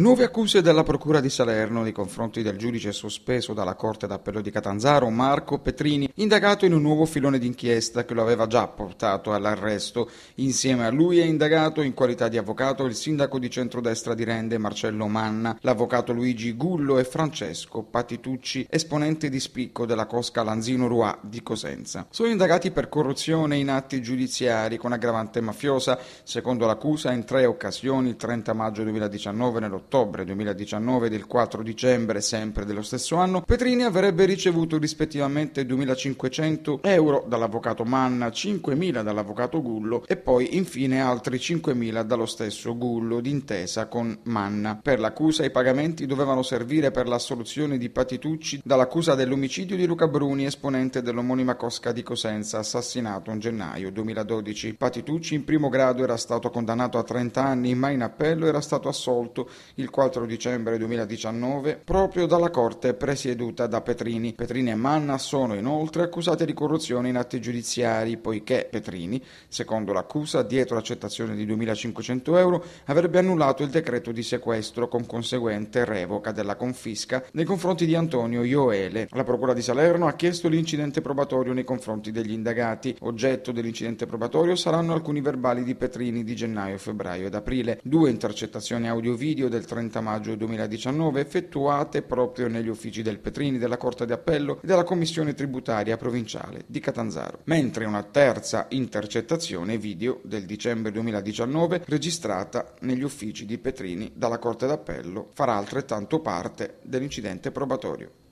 Nuove accuse della Procura di Salerno nei confronti del giudice sospeso dalla Corte d'Appello di Catanzaro Marco Petrini, indagato in un nuovo filone d'inchiesta che lo aveva già portato all'arresto. Insieme a lui è indagato in qualità di avvocato il sindaco di centrodestra di Rende Marcello Manna, l'avvocato Luigi Gullo e Francesco Patitucci, esponente di spicco della Cosca Lanzino Ruà di Cosenza. Sono indagati per corruzione in atti giudiziari con aggravante mafiosa, secondo l'accusa in tre occasioni il 30 maggio 2019 nell'ottobre ottobre 2019 e del 4 dicembre sempre dello stesso anno, Petrini avrebbe ricevuto rispettivamente 2.500 euro dall'avvocato Manna, 5.000 dall'avvocato Gullo e poi infine altri 5.000 dallo stesso Gullo d'intesa con Manna. Per l'accusa i pagamenti dovevano servire per l'assoluzione di Patitucci dall'accusa dell'omicidio di Luca Bruni, esponente dell'omonima Cosca di Cosenza, assassinato in gennaio 2012. Patitucci in primo grado era stato condannato a 30 anni, ma in appello era stato assolto il 4 dicembre 2019 proprio dalla Corte presieduta da Petrini. Petrini e Manna sono inoltre accusati di corruzione in atti giudiziari poiché Petrini, secondo l'accusa, dietro l'accettazione di 2.500 euro, avrebbe annullato il decreto di sequestro con conseguente revoca della confisca nei confronti di Antonio Ioele. La Procura di Salerno ha chiesto l'incidente probatorio nei confronti degli indagati. Oggetto dell'incidente probatorio saranno alcuni verbali di Petrini di gennaio, febbraio ed aprile, due intercettazioni audio-video del 30 maggio 2019 effettuate proprio negli uffici del Petrini, della Corte d'Appello e della Commissione Tributaria Provinciale di Catanzaro, mentre una terza intercettazione video del dicembre 2019 registrata negli uffici di Petrini dalla Corte d'Appello farà altrettanto parte dell'incidente probatorio.